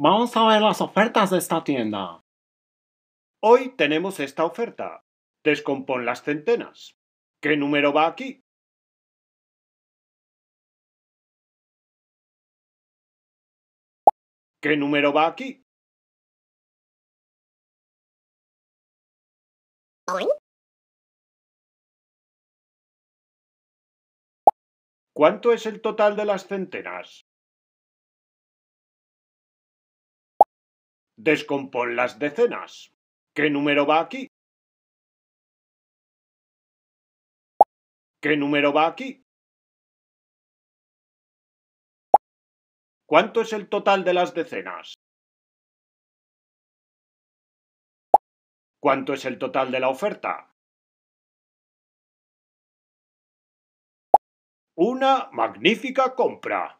Vamos a ver las ofertas de esta tienda. Hoy tenemos esta oferta. Descompón las centenas. ¿Qué número va aquí? ¿Qué número va aquí? ¿Cuánto es el total de las centenas? Descompón las decenas. ¿Qué número va aquí? ¿Qué número va aquí? ¿Cuánto es el total de las decenas? ¿Cuánto es el total de la oferta? Una magnífica compra.